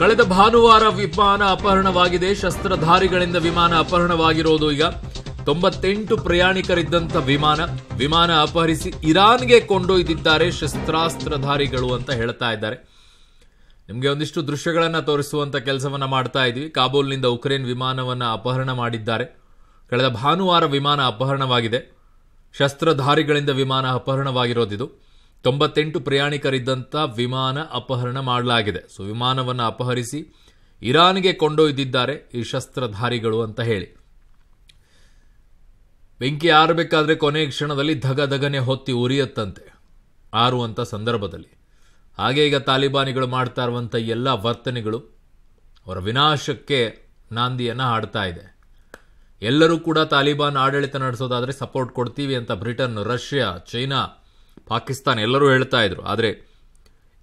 ಕಳೆದ ಭಾನುವಾರ ವಿಮಾನ ಅಪಹರಣವಾಗಿದೆ ಶಸ್ತ್ರಧಾರಿಗಳಿಂದ ವಿಮಾನ ಅಪಹರಣವಾಗಿರೋದು ಈಗ ತೊಂಬತ್ತೆಂಟು ಪ್ರಯಾಣಿಕರಿದ್ದಂಥ ವಿಮಾನ ವಿಮಾನ ಅಪಹರಿಸಿ ಇರಾನ್ಗೆ ಕೊಂಡೊಯ್ದಿದ್ದಾರೆ ಶಸ್ತ್ರಾಸ್ತ್ರಧಾರಿಗಳು ಅಂತ ಹೇಳ್ತಾ ಇದ್ದಾರೆ ನಿಮಗೆ ಒಂದಿಷ್ಟು ದೃಶ್ಯಗಳನ್ನು ತೋರಿಸುವಂಥ ಕೆಲಸವನ್ನು ಮಾಡ್ತಾ ಇದ್ವಿ ಕಾಬೂಲ್ನಿಂದ ಉಕ್ರೇನ್ ವಿಮಾನವನ್ನು ಅಪಹರಣ ಮಾಡಿದ್ದಾರೆ ಕಳೆದ ಭಾನುವಾರ ವಿಮಾನ ಅಪಹರಣವಾಗಿದೆ ಶಸ್ತ್ರಧಾರಿಗಳಿಂದ ವಿಮಾನ ಅಪಹರಣವಾಗಿರೋದಿದು ತೊಂಬತ್ತೆಂಟು ಪ್ರಯಾಣಿಕರಿದ್ದಂಥ ವಿಮಾನ ಅಪಹರಣ ಮಾಡಲಾಗಿದೆ ಸೊ ವಿಮಾನವನ್ನು ಅಪಹರಿಸಿ ಇರಾನ್ಗೆ ಕೊಂಡೊಯ್ದಿದ್ದಾರೆ ಈ ಶಸ್ತ್ರಧಾರಿಗಳು ಅಂತ ಹೇಳಿ ಬೆಂಕಿ ಆರಬೇಕಾದ್ರೆ ಕೊನೆಯ ಕ್ಷಣದಲ್ಲಿ ಧಗ ಧಗನೆ ಹೊತ್ತಿ ಉರಿಯತ್ತಂತೆ ಆರುವಂಥ ಸಂದರ್ಭದಲ್ಲಿ ಹಾಗೆ ಈಗ ತಾಲಿಬಾನಿಗಳು ಮಾಡ್ತಾ ಇರುವಂಥ ಎಲ್ಲ ವರ್ತನೆಗಳು ಅವರ ವಿನಾಶಕ್ಕೆ ನಾಂದಿಯನ್ನು ಹಾಡ್ತಾ ಇದೆ ಎಲ್ಲರೂ ಕೂಡ ತಾಲಿಬಾನ್ ಆಡಳಿತ ನಡೆಸೋದಾದರೆ ಸಪೋರ್ಟ್ ಕೊಡ್ತೀವಿ ಅಂತ ಬ್ರಿಟನ್ ರಷ್ಯಾ ಚೈನಾ ಪಾಕಿಸ್ತಾನ ಎಲ್ಲರೂ ಹೇಳ್ತಾ ಇದ್ರು ಆದರೆ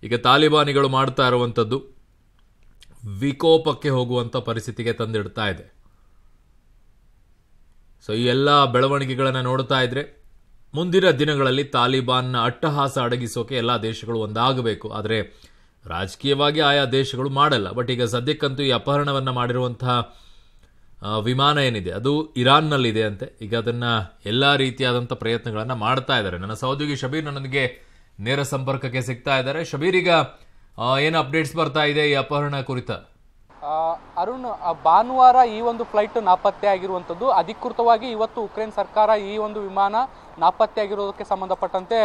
ಈಗ ತಾಲಿಬಾನಿಗಳು ಮಾಡ್ತಾ ಇರುವಂಥದ್ದು ವಿಕೋಪಕ್ಕೆ ಹೋಗುವಂಥ ಪರಿಸ್ಥಿತಿಗೆ ತಂದಿಡ್ತಾ ಇದೆ ಸೊ ಈ ಎಲ್ಲ ಬೆಳವಣಿಗೆಗಳನ್ನು ನೋಡ್ತಾ ಇದ್ರೆ ಮುಂದಿನ ದಿನಗಳಲ್ಲಿ ತಾಲಿಬಾನ್ನ ಅಟ್ಟಹಾಸ ಅಡಗಿಸೋಕೆ ಎಲ್ಲ ದೇಶಗಳು ಒಂದಾಗಬೇಕು ಆದರೆ ರಾಜಕೀಯವಾಗಿ ಆಯಾ ದೇಶಗಳು ಮಾಡಲ್ಲ ಬಟ್ ಈಗ ಸದ್ಯಕ್ಕಂತೂ ಈ ಅಪಹರಣವನ್ನು ಮಾಡಿರುವಂತಹ ವಿಮಾನ ಏನಿದೆ ಅದು ಇರಾನ್ನಲ್ಲಿದೆ ಅಂತೆ ಈಗ ಅದನ್ನು ಎಲ್ಲ ರೀತಿಯಾದಂಥ ಪ್ರಯತ್ನಗಳನ್ನು ಮಾಡ್ತಾ ಇದ್ದಾರೆ ನನ್ನ ಸಹೋದ್ಯೋಗಿ ಶಬೀರ್ ನನಗೆ ನೇರ ಸಂಪರ್ಕಕ್ಕೆ ಸಿಗ್ತಾ ಇದ್ದಾರೆ ಶಬೀರ್ ಈಗ ಏನು ಅಪ್ಡೇಟ್ಸ್ ಬರ್ತಾ ಇದೆ ಈ ಅಪಹರಣ ಕುರಿತ ಅರುಣ್ ಭಾನುವಾರ ಈ ಒಂದು ಫ್ಲೈಟ್ ನಾಪತ್ತೆ ಆಗಿರುವಂಥದ್ದು ಅಧಿಕೃತವಾಗಿ ಇವತ್ತು ಉಕ್ರೇನ್ ಸರ್ಕಾರ ಈ ಒಂದು ವಿಮಾನ ನಾಪತ್ತೆಯಾಗಿರೋದಕ್ಕೆ ಸಂಬಂಧಪಟ್ಟಂತೆ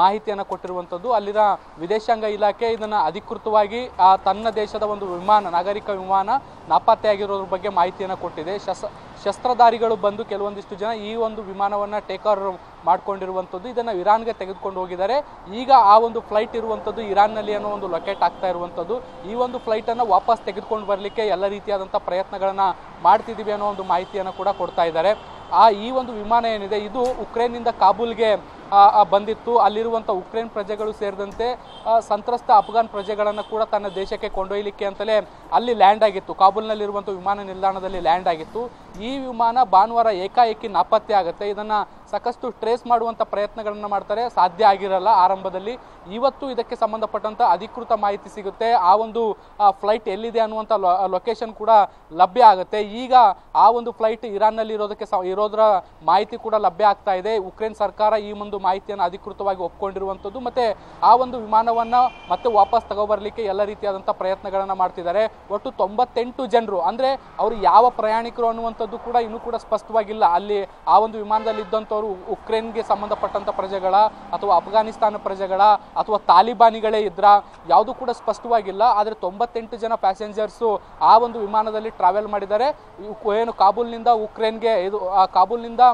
ಮಾಹಿತಿಯನ್ನು ಕೊಟ್ಟಿರುವಂಥದ್ದು ಅಲ್ಲಿನ ವಿದೇಶಾಂಗ ಇಲಾಖೆ ಇದನ್ನು ಅಧಿಕೃತವಾಗಿ ಆ ತನ್ನ ದೇಶದ ಒಂದು ವಿಮಾನ ನಾಗರಿಕ ವಿಮಾನ ನಾಪತ್ತೆಯಾಗಿರೋದ್ರ ಬಗ್ಗೆ ಮಾಹಿತಿಯನ್ನು ಕೊಟ್ಟಿದೆ ಶಸ್ ಶಸ್ತ್ರಧಾರಿಗಳು ಬಂದು ಕೆಲವೊಂದಿಷ್ಟು ಜನ ಈ ಒಂದು ವಿಮಾನವನ್ನು ಟೇಕ್ ಓವರ್ ಮಾಡಿಕೊಂಡಿರುವಂಥದ್ದು ಇದನ್ನು ಇರಾನ್ಗೆ ತೆಗೆದುಕೊಂಡು ಹೋಗಿದ್ದಾರೆ ಈಗ ಆ ಒಂದು ಫ್ಲೈಟ್ ಇರುವಂಥದ್ದು ಇರಾನ್ನಲ್ಲಿ ಅನ್ನೋ ಒಂದು ಲೊಕೇಟ್ ಆಗ್ತಾ ಇರುವಂಥದ್ದು ಈ ಒಂದು ಫ್ಲೈಟನ್ನು ವಾಪಸ್ ತೆಗೆದುಕೊಂಡು ಬರಲಿಕ್ಕೆ ಎಲ್ಲ ರೀತಿಯಾದಂಥ ಪ್ರಯತ್ನಗಳನ್ನು ಮಾಡ್ತಿದ್ದೀವಿ ಅನ್ನೋ ಒಂದು ಮಾಹಿತಿಯನ್ನು ಕೂಡ ಕೊಡ್ತಾ ಇದ್ದಾರೆ ಆ ಈ ಒಂದು ವಿಮಾನ ಏನಿದೆ ಇದು ಉಕ್ರೇನ್ನಿಂದ ಕಾಬೂಲ್ಗೆ ಬಂದಿತ್ತು ಅಲ್ಲಿರುವಂಥ ಉಕ್ರೇನ್ ಪ್ರಜೆಗಳು ಸೇರಿದಂತೆ ಸಂತ್ರಸ್ತ ಅಫ್ಘಾನ್ ಪ್ರಜೆಗಳನ್ನು ಕೂಡ ತನ್ನ ದೇಶಕ್ಕೆ ಕೊಂಡೊಯ್ಯಲಿಕ್ಕೆ ಅಂತಲೇ ಅಲ್ಲಿ ಲ್ಯಾಂಡ್ ಆಗಿತ್ತು ಕಾಬೂಲ್ನಲ್ಲಿರುವಂಥ ವಿಮಾನ ನಿಲ್ದಾಣದಲ್ಲಿ ಲ್ಯಾಂಡ್ ಆಗಿತ್ತು ಈ ವಿಮಾನ ಭಾನುವಾರ ಏಕಾಏಕಿ ನಾಪತ್ತೆ ಆಗುತ್ತೆ ಇದನ್ನು ಸಾಕಷ್ಟು ಟ್ರೇಸ್ ಮಾಡುವಂಥ ಪ್ರಯತ್ನಗಳನ್ನು ಮಾಡ್ತಾರೆ ಸಾಧ್ಯ ಆಗಿರಲ್ಲ ಆರಂಭದಲ್ಲಿ ಇವತ್ತು ಇದಕ್ಕೆ ಸಂಬಂಧಪಟ್ಟಂಥ ಅಧಿಕೃತ ಮಾಹಿತಿ ಸಿಗುತ್ತೆ ಆ ಒಂದು ಫ್ಲೈಟ್ ಎಲ್ಲಿದೆ ಅನ್ನುವಂಥ ಲೊಕೇಶನ್ ಕೂಡ ಲಭ್ಯ ಆಗುತ್ತೆ ಈಗ ಆ ಒಂದು ಫ್ಲೈಟ್ ಇರಾನ್ನಲ್ಲಿ ಇರೋದಕ್ಕೆ ಇರೋದರ ಮಾಹಿತಿ ಕೂಡ ಲಭ್ಯ ಆಗ್ತಾ ಇದೆ ಉಕ್ರೇನ್ ಸರ್ಕಾರ ಈ ಒಂದು ಮಾಹಿತಿಯನ್ನು ಅಧಿಕೃತವಾಗಿ ಒಪ್ಕೊಂಡಿರುವಂಥದ್ದು ಮತ್ತು ಆ ಒಂದು ವಿಮಾನವನ್ನು ಮತ್ತೆ ವಾಪಸ್ ತಗೋಬರಲಿಕ್ಕೆ ಎಲ್ಲ ರೀತಿಯಾದಂಥ ಪ್ರಯತ್ನಗಳನ್ನು ಮಾಡ್ತಿದ್ದಾರೆ ಒಟ್ಟು ತೊಂಬತ್ತೆಂಟು ಜನರು ಅಂದರೆ ಅವರು ಯಾವ ಪ್ರಯಾಣಿಕರು ಅನ್ನುವಂಥದ್ದು ಕೂಡ ಇನ್ನೂ ಕೂಡ ಸ್ಪಷ್ಟವಾಗಿಲ್ಲ ಅಲ್ಲಿ ಆ ಒಂದು ವಿಮಾನದಲ್ಲಿ ಇದ್ದಂಥವ್ರು ಅವರು ಉಕ್ರೇನ್ಗೆ ಸಂಬಂಧಪಟ್ಟಂಥ ಪ್ರಜೆಗಳ ಅಥವಾ ಅಫ್ಘಾನಿಸ್ತಾನ ಪ್ರಜೆಗಳ ಅಥವಾ ತಾಲಿಬಾನಿಗಳೇ ಇದ್ರ ಯಾವುದು ಕೂಡ ಸ್ಪಷ್ಟವಾಗಿಲ್ಲ ಆದರೆ ತೊಂಬತ್ತೆಂಟು ಜನ ಪ್ಯಾಸೆಂಜರ್ಸು ಆ ಒಂದು ವಿಮಾನದಲ್ಲಿ ಟ್ರಾವೆಲ್ ಮಾಡಿದ್ದಾರೆ ಏನು ಕಾಬೂಲ್ನಿಂದ ಉಕ್ರೇನ್ಗೆ ಇದು ಕಾಬೂಲ್ನಿಂದ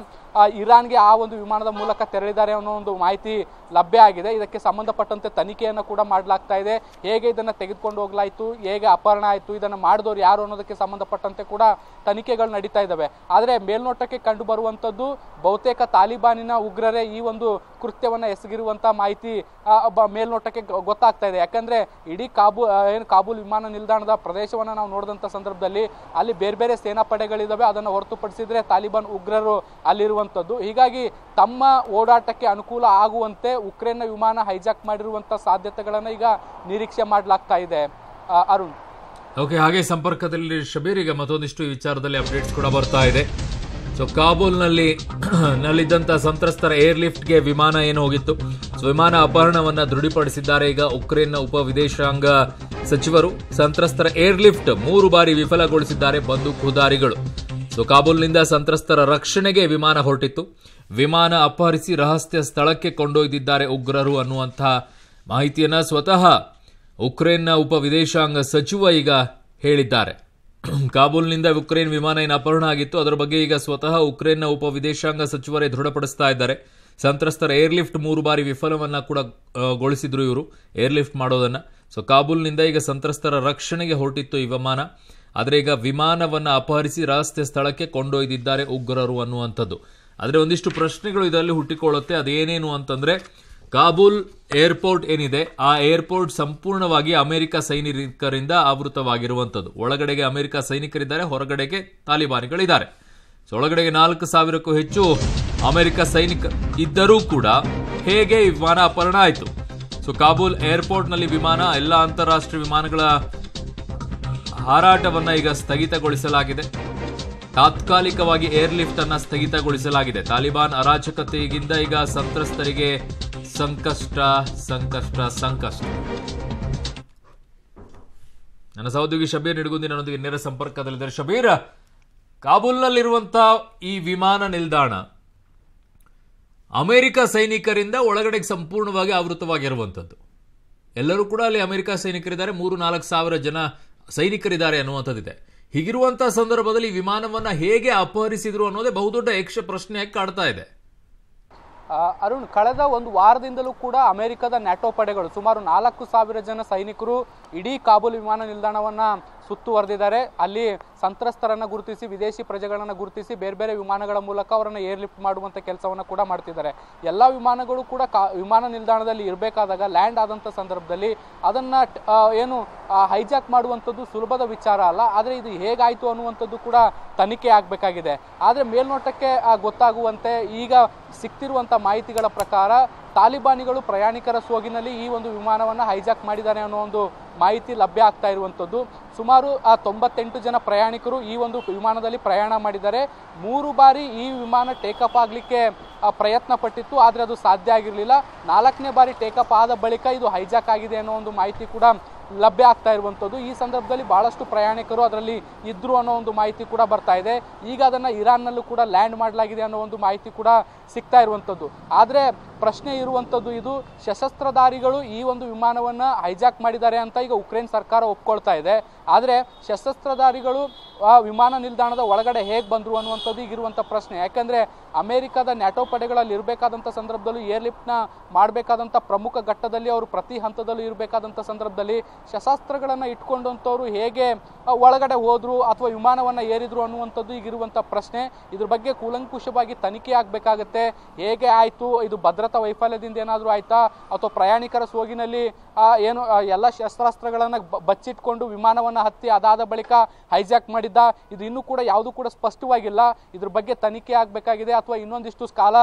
ಇರಾನ್ಗೆ ಆ ಒಂದು ವಿಮಾನದ ಮೂಲಕ ತೆರಳಿದ್ದಾರೆ ಅನ್ನೋ ಒಂದು ಮಾಹಿತಿ ಲಭ್ಯ ಆಗಿದೆ ಇದಕ್ಕೆ ಸಂಬಂಧಪಟ್ಟಂತೆ ತನಿಖೆಯನ್ನು ಕೂಡ ಮಾಡಲಾಗ್ತಾ ಇದೆ ಹೇಗೆ ಇದನ್ನು ತೆಗೆದುಕೊಂಡು ಹೋಗಲಾಯಿತು ಹೇಗೆ ಅಪಹರಣ ಆಯಿತು ಇದನ್ನು ಮಾಡಿದವರು ಯಾರು ಅನ್ನೋದಕ್ಕೆ ಸಂಬಂಧಪಟ್ಟಂತೆ ಕೂಡ ತನಿಖೆಗಳು ನಡೀತಾ ಇದ್ದಾವೆ ಆದರೆ ಮೇಲ್ನೋಟಕ್ಕೆ ಕಂಡು ಬರುವಂಥದ್ದು ಬಹುತೇಕ ತಾಲಿಬಾನಿನ ಉಗ್ರರೇ ಈ ಒಂದು ಕೃತ್ಯವನ್ನು ಎಸಗಿರುವಂಥ ಮಾಹಿತಿ ಮೇಲ್ನೋಟಕ್ಕೆ ಗೊತ್ತಾಗ್ತಾ ಇದೆ ಯಾಕಂದರೆ ಇಡೀ ಕಾಬೂ ಏನು ಕಾಬೂಲ್ ವಿಮಾನ ನಿಲ್ದಾಣದ ಪ್ರದೇಶವನ್ನು ನಾವು ನೋಡಿದಂಥ ಸಂದರ್ಭದಲ್ಲಿ ಅಲ್ಲಿ ಬೇರೆ ಬೇರೆ ಪಡೆಗಳಿದ್ದಾವೆ ಅದನ್ನು ಹೊರತುಪಡಿಸಿದರೆ ತಾಲಿಬಾನ್ ಉಗ್ರರು ಅಲ್ಲಿರುವ ಇರುವಂಥದ್ದು ಹೀಗಾಗಿ ತಮ್ಮ ಓಡಾಟಕ್ಕೆ ಅನುಕೂಲ ಆಗುವಂತೆ ಉಕ್ರೇನ್ನ ವಿಮಾನ ಹೈಜಾಕ್ ಮಾಡಿರುವಂಥ ಸಾಧ್ಯತೆಗಳನ್ನು ಈಗ ನಿರೀಕ್ಷೆ ಮಾಡಲಾಗ್ತಾ ಇದೆ ಅರುಣ್ ಓಕೆ ಹಾಗೆ ಸಂಪರ್ಕದಲ್ಲಿ ಶಬೀರ್ ಈಗ ಮತ್ತೊಂದಿಷ್ಟು ವಿಚಾರದಲ್ಲಿ ಅಪ್ಡೇಟ್ಸ್ ಕೂಡ ಬರ್ತಾ ಇದೆ ಸೊ ಕಾಬೂಲ್ನಲ್ಲಿ ನಲ್ಲಿದ್ದಂಥ ಸಂತ್ರಸ್ತರ ಲಿಫ್ಟ್ಗೆ ವಿಮಾನ ಏನು ಹೋಗಿತ್ತು ಸೊ ವಿಮಾನ ಅಪಹರಣವನ್ನು ದೃಢಪಡಿಸಿದ್ದಾರೆ ಈಗ ಉಕ್ರೇನ್ನ ಉಪ ವಿದೇಶಾಂಗ ಸಚಿವರು ಸಂತ್ರಸ್ತರ ಏರ್ಲಿಫ್ಟ್ ಮೂರು ಬಾರಿ ವಿಫಲಗೊಳಿಸಿದ್ದಾರೆ ಕುದಾರಿಗಳು ಸೊ ಕಾಬೂಲ್ನಿಂದ ಸಂತ್ರಸ್ತರ ರಕ್ಷಣೆಗೆ ವಿಮಾನ ಹೊರಟಿತ್ತು ವಿಮಾನ ಅಪಹರಿಸಿ ರಹಸ್ಯ ಸ್ಥಳಕ್ಕೆ ಕೊಂಡೊಯ್ದಿದ್ದಾರೆ ಉಗ್ರರು ಅನ್ನುವಂತಹ ಮಾಹಿತಿಯನ್ನ ಸ್ವತಃ ಉಕ್ರೇನ್ನ ಉಪ ವಿದೇಶಾಂಗ ಸಚಿವ ಈಗ ಹೇಳಿದ್ದಾರೆ ಕಾಬೂಲ್ನಿಂದ ಉಕ್ರೇನ್ ವಿಮಾನ ಏನು ಅಪಹರಣ ಆಗಿತ್ತು ಅದರ ಬಗ್ಗೆ ಈಗ ಸ್ವತಃ ಉಕ್ರೇನ್ನ ಉಪ ವಿದೇಶಾಂಗ ಸಚಿವರೇ ದೃಢಪಡಿಸ್ತಾ ಇದ್ದಾರೆ ಸಂತ್ರಸ್ತರ ಏರ್ಲಿಫ್ಟ್ ಮೂರು ಬಾರಿ ವಿಫಲವನ್ನ ಕೂಡ ಗೊಳಿಸಿದ್ರು ಇವರು ಏರ್ಲಿಫ್ಟ್ ಮಾಡೋದನ್ನ ಸೊ ಕಾಬೂಲ್ನಿಂದ ಈಗ ಸಂತ್ರಸ್ತರ ರಕ್ಷಣೆಗೆ ಹೊರಟಿತ್ತು ಈ ವಿಮಾನ ಆದರೆ ಈಗ ವಿಮಾನವನ್ನು ಅಪಹರಿಸಿ ರಸ್ತೆ ಸ್ಥಳಕ್ಕೆ ಕೊಂಡೊಯ್ದಿದ್ದಾರೆ ಉಗ್ರರು ಅನ್ನುವಂಥದ್ದು ಆದರೆ ಒಂದಿಷ್ಟು ಪ್ರಶ್ನೆಗಳು ಇದರಲ್ಲಿ ಹುಟ್ಟಿಕೊಳ್ಳುತ್ತೆ ಅದೇನೇನು ಅಂತಂದರೆ ಕಾಬೂಲ್ ಏರ್ಪೋರ್ಟ್ ಏನಿದೆ ಆ ಏರ್ಪೋರ್ಟ್ ಸಂಪೂರ್ಣವಾಗಿ ಅಮೆರಿಕ ಸೈನಿಕರಿಂದ ಆವೃತವಾಗಿರುವಂಥದ್ದು ಒಳಗಡೆಗೆ ಅಮೆರಿಕ ಸೈನಿಕರಿದ್ದಾರೆ ಹೊರಗಡೆಗೆ ತಾಲಿಬಾನಿಗಳಿದ್ದಾರೆ ಸೊ ಒಳಗಡೆಗೆ ನಾಲ್ಕು ಸಾವಿರಕ್ಕೂ ಹೆಚ್ಚು ಅಮೆರಿಕ ಸೈನಿಕ ಇದ್ದರೂ ಕೂಡ ಹೇಗೆ ವಿಮಾನ ಅಪಹರಣ ಆಯಿತು ಸೊ ಕಾಬೂಲ್ ಏರ್ಪೋರ್ಟ್ನಲ್ಲಿ ವಿಮಾನ ಎಲ್ಲ ಅಂತಾರಾಷ್ಟ್ರೀಯ ವಿಮಾನಗಳ ಹಾರಾಟವನ್ನ ಈಗ ಸ್ಥಗಿತಗೊಳಿಸಲಾಗಿದೆ ತಾತ್ಕಾಲಿಕವಾಗಿ ಏರ್ಲಿಫ್ಟ್ ಅನ್ನ ಸ್ಥಗಿತಗೊಳಿಸಲಾಗಿದೆ ತಾಲಿಬಾನ್ ಅರಾಜಕತೆಯಿಂದ ಈಗ ಸಂತ್ರಸ್ತರಿಗೆ ಸಂಕಷ್ಟ ಸಂಕಷ್ಟ ಸಂಕಷ್ಟ ನನ್ನ ಸಹೋದ್ಯೋಗಿ ಶಬೀರ್ ನಿಡಗುಂದಿ ನನ್ನೊಂದಿಗೆ ನೇರ ಸಂಪರ್ಕದಲ್ಲಿದ್ದಾರೆ ಶಬೀರ್ ಕಾಬೂಲ್ನಲ್ಲಿರುವಂತಹ ಈ ವಿಮಾನ ನಿಲ್ದಾಣ ಅಮೆರಿಕ ಸೈನಿಕರಿಂದ ಒಳಗಡೆಗೆ ಸಂಪೂರ್ಣವಾಗಿ ಆವೃತವಾಗಿರುವಂಥದ್ದು ಎಲ್ಲರೂ ಕೂಡ ಅಲ್ಲಿ ಅಮೆರಿಕ ಸೈನಿಕರಿದ್ದಾರೆ ಮೂರು ನಾಲ್ಕು ಸಾವಿರ ಜನ ಸೈನಿಕರಿದ್ದಾರೆ ಅನ್ನುವಂಥದ್ದಿದೆ ಹೀಗಿರುವಂತಹ ಸಂದರ್ಭದಲ್ಲಿ ವಿಮಾನವನ್ನ ಹೇಗೆ ಅಪಹರಿಸಿದ್ರು ಅನ್ನೋದೇ ಬಹುದೊಡ್ಡ ಯಕ್ಷ ಪ್ರಶ್ನೆ ಕಾಡ್ತಾ ಇದೆ ಅರುಣ್ ಕಳೆದ ಒಂದು ವಾರದಿಂದಲೂ ಕೂಡ ಅಮೆರಿಕದ ನ್ಯಾಟೋ ಪಡೆಗಳು ಸುಮಾರು ನಾಲ್ಕು ಸಾವಿರ ಜನ ಸೈನಿಕರು ಇಡೀ ಕಾಬೂಲ್ ವಿಮಾನ ನಿಲ್ದಾಣವನ್ನು ಸುತ್ತುವರೆದಿದ್ದಾರೆ ಅಲ್ಲಿ ಸಂತ್ರಸ್ತರನ್ನು ಗುರುತಿಸಿ ವಿದೇಶಿ ಪ್ರಜೆಗಳನ್ನು ಗುರುತಿಸಿ ಬೇರೆ ಬೇರೆ ವಿಮಾನಗಳ ಮೂಲಕ ಅವರನ್ನು ಏರ್ಲಿಫ್ಟ್ ಮಾಡುವಂಥ ಕೆಲಸವನ್ನು ಕೂಡ ಮಾಡ್ತಿದ್ದಾರೆ ಎಲ್ಲ ವಿಮಾನಗಳು ಕೂಡ ಕಾ ವಿಮಾನ ನಿಲ್ದಾಣದಲ್ಲಿ ಇರಬೇಕಾದಾಗ ಲ್ಯಾಂಡ್ ಆದಂಥ ಸಂದರ್ಭದಲ್ಲಿ ಅದನ್ನು ಏನು ಹೈಜಾಕ್ ಮಾಡುವಂಥದ್ದು ಸುಲಭದ ವಿಚಾರ ಅಲ್ಲ ಆದರೆ ಇದು ಹೇಗಾಯಿತು ಅನ್ನುವಂಥದ್ದು ಕೂಡ ತನಿಖೆ ಆಗಬೇಕಾಗಿದೆ ಆದರೆ ಮೇಲ್ನೋಟಕ್ಕೆ ಗೊತ್ತಾಗುವಂತೆ ಈಗ ಸಿಕ್ತಿರುವಂಥ ಮಾಹಿತಿಗಳ ಪ್ರಕಾರ ತಾಲಿಬಾನಿಗಳು ಪ್ರಯಾಣಿಕರ ಸೋಗಿನಲ್ಲಿ ಈ ಒಂದು ವಿಮಾನವನ್ನು ಹೈಜಾಕ್ ಮಾಡಿದ್ದಾರೆ ಅನ್ನೋ ಒಂದು ಮಾಹಿತಿ ಲಭ್ಯ ಆಗ್ತಾ ಇರುವಂಥದ್ದು ಸುಮಾರು ಆ ತೊಂಬತ್ತೆಂಟು ಜನ ಪ್ರಯಾಣಿಕರು ಈ ಒಂದು ವಿಮಾನದಲ್ಲಿ ಪ್ರಯಾಣ ಮಾಡಿದ್ದಾರೆ ಮೂರು ಬಾರಿ ಈ ವಿಮಾನ ಟೇಕಪ್ ಆಗಲಿಕ್ಕೆ ಪ್ರಯತ್ನ ಪಟ್ಟಿತ್ತು ಆದರೆ ಅದು ಸಾಧ್ಯ ಆಗಿರಲಿಲ್ಲ ನಾಲ್ಕನೇ ಬಾರಿ ಟೇಕಪ್ ಆದ ಬಳಿಕ ಇದು ಹೈಜಾಕ್ ಆಗಿದೆ ಅನ್ನೋ ಒಂದು ಮಾಹಿತಿ ಕೂಡ ಲಭ್ಯ ಆಗ್ತಾ ಇರುವಂಥದ್ದು ಈ ಸಂದರ್ಭದಲ್ಲಿ ಭಾಳಷ್ಟು ಪ್ರಯಾಣಿಕರು ಅದರಲ್ಲಿ ಇದ್ದರು ಅನ್ನೋ ಒಂದು ಮಾಹಿತಿ ಕೂಡ ಬರ್ತಾ ಇದೆ ಈಗ ಅದನ್ನು ಇರಾನ್ನಲ್ಲೂ ಕೂಡ ಲ್ಯಾಂಡ್ ಮಾಡಲಾಗಿದೆ ಅನ್ನೋ ಒಂದು ಮಾಹಿತಿ ಕೂಡ ಸಿಗ್ತಾ ಇರುವಂಥದ್ದು ಆದರೆ ಪ್ರಶ್ನೆ ಇರುವಂಥದ್ದು ಇದು ಸಶಸ್ತ್ರಧಾರಿಗಳು ಈ ಒಂದು ವಿಮಾನವನ್ನು ಹೈಜಾಕ್ ಮಾಡಿದ್ದಾರೆ ಅಂತ ಈಗ ಉಕ್ರೇನ್ ಸರ್ಕಾರ ಒಪ್ಕೊಳ್ತಾ ಇದೆ ಆದರೆ ಸಶಸ್ತ್ರಧಾರಿಗಳು ಆ ವಿಮಾನ ನಿಲ್ದಾಣದ ಒಳಗಡೆ ಹೇಗೆ ಬಂದರು ಅನ್ನುವಂಥದ್ದು ಈಗಿರುವಂಥ ಪ್ರಶ್ನೆ ಯಾಕಂದರೆ ಅಮೆರಿಕದ ನ್ಯಾಟೋ ಪಡೆಗಳಲ್ಲಿ ಇರಬೇಕಾದಂಥ ಸಂದರ್ಭದಲ್ಲೂ ಏರ್ಲಿಫ್ಟ್ನ ಮಾಡಬೇಕಾದಂಥ ಪ್ರಮುಖ ಘಟ್ಟದಲ್ಲಿ ಅವರು ಪ್ರತಿ ಹಂತದಲ್ಲೂ ಇರಬೇಕಾದಂಥ ಸಂದರ್ಭದಲ್ಲಿ ಶಸ್ತ್ರಾಸ್ತ್ರಗಳನ್ನು ಇಟ್ಕೊಂಡಂಥವ್ರು ಹೇಗೆ ಒಳಗಡೆ ಹೋದರು ಅಥವಾ ವಿಮಾನವನ್ನು ಏರಿದರು ಅನ್ನುವಂಥದ್ದು ಈಗಿರುವಂಥ ಪ್ರಶ್ನೆ ಇದ್ರ ಬಗ್ಗೆ ಕೂಲಂಕುಷವಾಗಿ ತನಿಖೆ ಆಗಬೇಕಾಗತ್ತೆ ಹೇಗೆ ಆಯಿತು ಇದು ಭದ್ರತೆ ಭದ್ರತಾ ವೈಫಲ್ಯದಿಂದ ಏನಾದರೂ ಆಯ್ತಾ ಅಥವಾ ಪ್ರಯಾಣಿಕರ ಸೋಗಿನಲ್ಲಿ ಏನು ಎಲ್ಲ ಶಸ್ತ್ರಾಸ್ತ್ರಗಳನ್ನು ಬಚ್ಚಿಟ್ಕೊಂಡು ವಿಮಾನವನ್ನು ಹತ್ತಿ ಅದಾದ ಬಳಿಕ ಹೈಜಾಕ್ ಮಾಡಿದ್ದ ಇದು ಇನ್ನೂ ಕೂಡ ಯಾವುದು ಕೂಡ ಸ್ಪಷ್ಟವಾಗಿಲ್ಲ ಇದ್ರ ಬಗ್ಗೆ ತನಿಖೆ ಆಗಬೇಕಾಗಿದೆ ಅಥವಾ ಇನ್ನೊಂದಿಷ್ಟು ಕಾಲ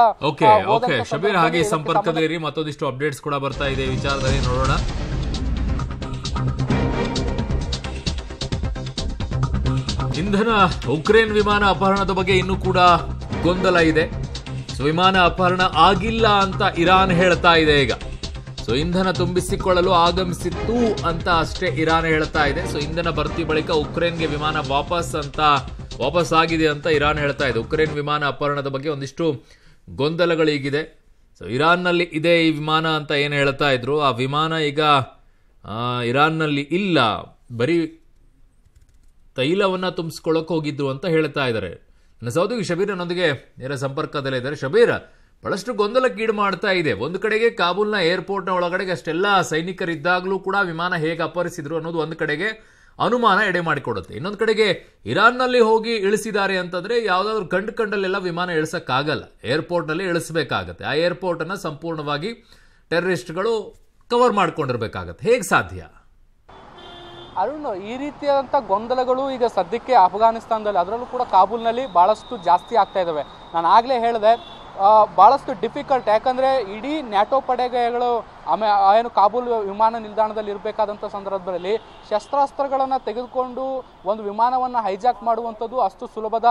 ಶಬೀರ್ ಹಾಗೆ ಸಂಪರ್ಕದಲ್ಲಿ ಮತ್ತೊಂದಿಷ್ಟು ಅಪ್ಡೇಟ್ಸ್ ಕೂಡ ಬರ್ತಾ ಇದೆ ವಿಚಾರದಲ್ಲಿ ನೋಡೋಣ ಇಂಧನ ಉಕ್ರೇನ್ ವಿಮಾನ ಅಪಹರಣದ ಬಗ್ಗೆ ಇನ್ನೂ ಕೂಡ ಗೊಂದಲ ಇದೆ ಸೊ ವಿಮಾನ ಅಪಹರಣ ಆಗಿಲ್ಲ ಅಂತ ಇರಾನ್ ಹೇಳ್ತಾ ಇದೆ ಈಗ ಸೊ ಇಂಧನ ತುಂಬಿಸಿಕೊಳ್ಳಲು ಆಗಮಿಸಿತ್ತು ಅಂತ ಅಷ್ಟೇ ಇರಾನ್ ಹೇಳ್ತಾ ಇದೆ ಸೊ ಇಂಧನ ಭರ್ತಿ ಬಳಿಕ ಉಕ್ರೇನ್ಗೆ ವಿಮಾನ ವಾಪಸ್ ಅಂತ ವಾಪಸ್ ಆಗಿದೆ ಅಂತ ಇರಾನ್ ಹೇಳ್ತಾ ಇದೆ ಉಕ್ರೇನ್ ವಿಮಾನ ಅಪಹರಣದ ಬಗ್ಗೆ ಒಂದಿಷ್ಟು ಗೊಂದಲಗಳೀಗಿದೆ ಸೊ ಇರಾನ್ನಲ್ಲಿ ಇದೆ ಈ ವಿಮಾನ ಅಂತ ಏನು ಹೇಳ್ತಾ ಇದ್ರು ಆ ವಿಮಾನ ಈಗ ಇರಾನ್ನಲ್ಲಿ ಇಲ್ಲ ಬರೀ ತೈಲವನ್ನು ತುಂಬಿಸ್ಕೊಳ್ಳೋಕೆ ಹೋಗಿದ್ರು ಅಂತ ಹೇಳ್ತಾ ಇದ್ದಾರೆ ನನ್ನ ಸೌದಿಗೆ ಶಬೀರನೊಂದಿಗೆ ನೇರ ಇದ್ದಾರೆ ಶಬೀರ್ ಬಹಳಷ್ಟು ಗೊಂದಲಕ್ಕೀಡು ಮಾಡ್ತಾ ಇದೆ ಒಂದು ಕಡೆಗೆ ಕಾಬೂಲ್ನ ಏರ್ಪೋರ್ಟ್ನ ಒಳಗಡೆಗೆ ಅಷ್ಟೆಲ್ಲ ಸೈನಿಕರಿದ್ದಾಗಲೂ ಕೂಡ ವಿಮಾನ ಹೇಗೆ ಅಪಹರಿಸಿದ್ರು ಅನ್ನೋದು ಒಂದು ಕಡೆಗೆ ಅನುಮಾನ ಎಡೆ ಮಾಡಿಕೊಡುತ್ತೆ ಇನ್ನೊಂದು ಕಡೆಗೆ ಇರಾನ್ನಲ್ಲಿ ಹೋಗಿ ಇಳಿಸಿದ್ದಾರೆ ಅಂತಂದರೆ ಯಾವುದಾದ್ರೂ ಕಂಡು ಕಂಡಲ್ಲೆಲ್ಲ ವಿಮಾನ ಇಳಿಸೋಕ್ಕಾಗಲ್ಲ ಏರ್ಪೋರ್ಟ್ನಲ್ಲಿ ಇಳಿಸಬೇಕಾಗತ್ತೆ ಆ ಏರ್ಪೋರ್ಟನ್ನು ಸಂಪೂರ್ಣವಾಗಿ ಟೆರರಿಸ್ಟ್ಗಳು ಕವರ್ ಮಾಡ್ಕೊಂಡಿರ್ಬೇಕಾಗತ್ತೆ ಹೇಗೆ ಸಾಧ್ಯ ಅರುಣ್ ಈ ರೀತಿಯಾದಂಥ ಗೊಂದಲಗಳು ಈಗ ಸದ್ಯಕ್ಕೆ ಅಫ್ಘಾನಿಸ್ತಾನದಲ್ಲಿ ಅದರಲ್ಲೂ ಕೂಡ ಕಾಬೂಲ್ನಲ್ಲಿ ಭಾಳಷ್ಟು ಜಾಸ್ತಿ ಆಗ್ತಾ ಇದ್ದಾವೆ ನಾನು ಆಗಲೇ ಹೇಳಿದೆ ಭಾಳಷ್ಟು ಡಿಫಿಕಲ್ಟ್ ಯಾಕಂದರೆ ಇಡೀ ನ್ಯಾಟೋ ಪಡೆಗಳು ಆಮೇ ಏನು ಕಾಬೂಲ್ ವಿಮಾನ ನಿಲ್ದಾಣದಲ್ಲಿ ಇರಬೇಕಾದಂಥ ಸಂದರ್ಭದಲ್ಲಿ ಶಸ್ತ್ರಾಸ್ತ್ರಗಳನ್ನು ತೆಗೆದುಕೊಂಡು ಒಂದು ವಿಮಾನವನ್ನು ಹೈಜಾಕ್ ಮಾಡುವಂಥದ್ದು ಅಷ್ಟು ಸುಲಭದ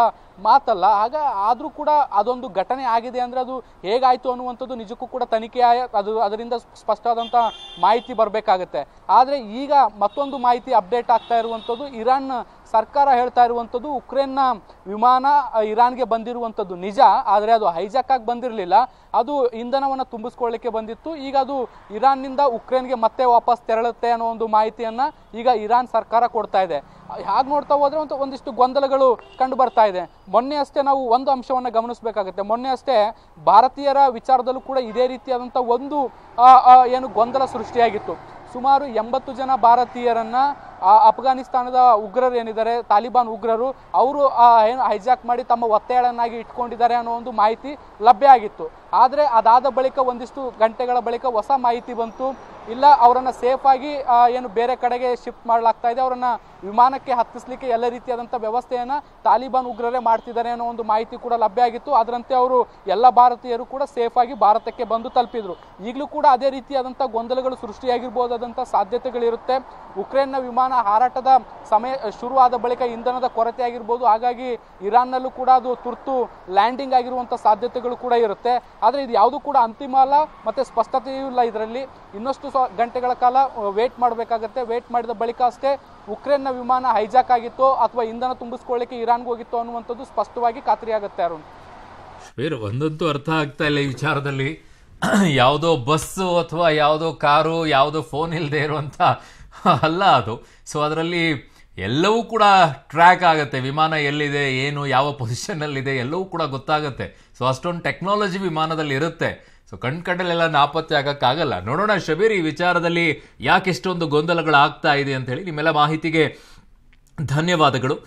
ಮಾತಲ್ಲ ಆಗ ಆದರೂ ಕೂಡ ಅದೊಂದು ಘಟನೆ ಆಗಿದೆ ಅಂದರೆ ಅದು ಹೇಗಾಯಿತು ಅನ್ನುವಂಥದ್ದು ನಿಜಕ್ಕೂ ಕೂಡ ತನಿಖೆ ಅದು ಅದರಿಂದ ಸ್ಪಷ್ಟವಾದಂಥ ಮಾಹಿತಿ ಬರಬೇಕಾಗತ್ತೆ ಆದರೆ ಈಗ ಮತ್ತೊಂದು ಮಾಹಿತಿ ಅಪ್ಡೇಟ್ ಆಗ್ತಾ ಇರುವಂಥದ್ದು ಇರಾನ್ ಸರ್ಕಾರ ಹೇಳ್ತಾ ಇರುವಂಥದ್ದು ಉಕ್ರೇನ್ನ ವಿಮಾನ ಇರಾನ್ಗೆ ಬಂದಿರುವಂಥದ್ದು ನಿಜ ಆದರೆ ಅದು ಹೈಜಾಕ್ ಆಗಿ ಬಂದಿರಲಿಲ್ಲ ಅದು ಇಂಧನವನ್ನು ತುಂಬಿಸ್ಕೊಳ್ಳಿಕ್ಕೆ ಬಂದಿತ್ತು ಈಗ ಅದು ಇರಾನ್ನಿಂದ ಉಕ್ರೇನ್ಗೆ ಮತ್ತೆ ವಾಪಸ್ ತೆರಳುತ್ತೆ ಅನ್ನೋ ಒಂದು ಮಾಹಿತಿಯನ್ನು ಈಗ ಇರಾನ್ ಸರ್ಕಾರ ಕೊಡ್ತಾ ಇದೆ ಹಾಗೆ ನೋಡ್ತಾ ಹೋದರೆ ಒಂದು ಒಂದಿಷ್ಟು ಗೊಂದಲಗಳು ಕಂಡು ಬರ್ತಾ ಇದೆ ಮೊನ್ನೆ ಅಷ್ಟೇ ನಾವು ಒಂದು ಅಂಶವನ್ನು ಗಮನಿಸಬೇಕಾಗುತ್ತೆ ಮೊನ್ನೆ ಅಷ್ಟೇ ಭಾರತೀಯರ ವಿಚಾರದಲ್ಲೂ ಕೂಡ ಇದೇ ರೀತಿಯಾದಂಥ ಒಂದು ಏನು ಗೊಂದಲ ಸೃಷ್ಟಿಯಾಗಿತ್ತು ಸುಮಾರು ಎಂಬತ್ತು ಜನ ಭಾರತೀಯರನ್ನು ಅಫ್ಘಾನಿಸ್ತಾನದ ಉಗ್ರರು ಏನಿದ್ದಾರೆ ತಾಲಿಬಾನ್ ಉಗ್ರರು ಅವರು ಏನು ಹೈಜಾಕ್ ಮಾಡಿ ತಮ್ಮ ಒತ್ತೆಯಳನ್ನಾಗಿ ಇಟ್ಕೊಂಡಿದ್ದಾರೆ ಅನ್ನೋ ಒಂದು ಮಾಹಿತಿ ಲಭ್ಯ ಆಗಿತ್ತು ಆದರೆ ಅದಾದ ಬಳಿಕ ಒಂದಿಷ್ಟು ಗಂಟೆಗಳ ಬಳಿಕ ಹೊಸ ಮಾಹಿತಿ ಬಂತು ಇಲ್ಲ ಅವರನ್ನು ಸೇಫಾಗಿ ಏನು ಬೇರೆ ಕಡೆಗೆ ಶಿಫ್ಟ್ ಮಾಡಲಾಗ್ತಾ ಇದೆ ಅವರನ್ನು ವಿಮಾನಕ್ಕೆ ಹತ್ತಿಸ್ಲಿಕ್ಕೆ ಎಲ್ಲ ರೀತಿಯಾದಂಥ ವ್ಯವಸ್ಥೆಯನ್ನು ತಾಲಿಬಾನ್ ಉಗ್ರರೇ ಮಾಡ್ತಿದ್ದಾರೆ ಅನ್ನೋ ಒಂದು ಮಾಹಿತಿ ಕೂಡ ಲಭ್ಯ ಆಗಿತ್ತು ಅದರಂತೆ ಅವರು ಎಲ್ಲ ಭಾರತೀಯರು ಕೂಡ ಸೇಫಾಗಿ ಭಾರತಕ್ಕೆ ಬಂದು ತಲುಪಿದರು ಈಗಲೂ ಕೂಡ ಅದೇ ರೀತಿಯಾದಂಥ ಗೊಂದಲಗಳು ಸೃಷ್ಟಿಯಾಗಿರ್ಬೋದಾದಂಥ ಸಾಧ್ಯತೆಗಳಿರುತ್ತೆ ಉಕ್ರೇನ್ನ ವಿಮಾನ ಹಾರಾಟದ ಸಮಯ ಶುರುವಾದ ಬಳಿಕ ಇಂಧನದ ಕೊರತೆ ಆಗಿರ್ಬೋದು ಹಾಗಾಗಿ ಇರಾನ್ನಲ್ಲೂ ಕೂಡ ಅದು ತುರ್ತು ಲ್ಯಾಂಡಿಂಗ್ ಆಗಿರುವಂಥ ಸಾಧ್ಯತೆಗಳು ಕೂಡ ಇರುತ್ತೆ ಆದರೆ ಇದು ಯಾವುದೂ ಕೂಡ ಅಂತಿಮ ಅಲ್ಲ ಮತ್ತು ಸ್ಪಷ್ಟತೆಯೂ ಇಲ್ಲ ಇದರಲ್ಲಿ ಇನ್ನಷ್ಟು ಗಂಟೆಗಳ ಕಾಲ ವೇಟ್ ಮಾಡಬೇಕಾಗತ್ತೆ ವೇಟ್ ಮಾಡಿದ ಬಳಿಕ ಅಷ್ಟೇ ಉಕ್ರೇನ್ನ ವಿಮಾನ ಹೈಜಾಕ್ ಆಗಿತ್ತು ಅಥವಾ ಇಂಧನ ತುಂಬಿಸ್ಕೊಳ್ಳಿಕ್ಕೆ ಇರಾನ್ಗೆ ಹೋಗಿತ್ತು ಅನ್ನುವಂಥದ್ದು ಸ್ಪಷ್ಟವಾಗಿ ಆಗುತ್ತೆ ಅರುಣ್ ಬೇರೆ ಒಂದಂತೂ ಅರ್ಥ ಆಗ್ತಾ ಇಲ್ಲ ಈ ವಿಚಾರದಲ್ಲಿ ಯಾವುದೋ ಬಸ್ಸು ಅಥವಾ ಯಾವುದೋ ಕಾರು ಯಾವುದೋ ಫೋನ್ ಇಲ್ಲದೆ ಇರುವಂಥ ಅಲ್ಲ ಅದು ಸೊ ಅದರಲ್ಲಿ ಎಲ್ಲವೂ ಕೂಡ ಟ್ರ್ಯಾಕ್ ಆಗುತ್ತೆ ವಿಮಾನ ಎಲ್ಲಿದೆ ಏನು ಯಾವ ಪೊಸಿಷನ್ನಲ್ಲಿದೆ ಎಲ್ಲವೂ ಕೂಡ ಗೊತ್ತಾಗುತ್ತೆ ಸೊ ಅಷ್ಟೊಂದು ಟೆಕ್ನಾಲಜಿ ವಿಮಾನದಲ್ಲಿ ಇರುತ್ತೆ ಸೊ ಕಂಡಲ್ಲೆಲ್ಲ ನಾಪತ್ತೆ ಆಗೋಕ್ಕಾಗಲ್ಲ ನೋಡೋಣ ಶಬೀರ್ ಈ ವಿಚಾರದಲ್ಲಿ ಯಾಕೆಷ್ಟೊಂದು ಗೊಂದಲಗಳು ಆಗ್ತಾ ಇದೆ ಅಂತ ಹೇಳಿ ನಿಮ್ಮೆಲ್ಲ ಮಾಹಿತಿಗೆ ಧನ್ಯವಾದಗಳು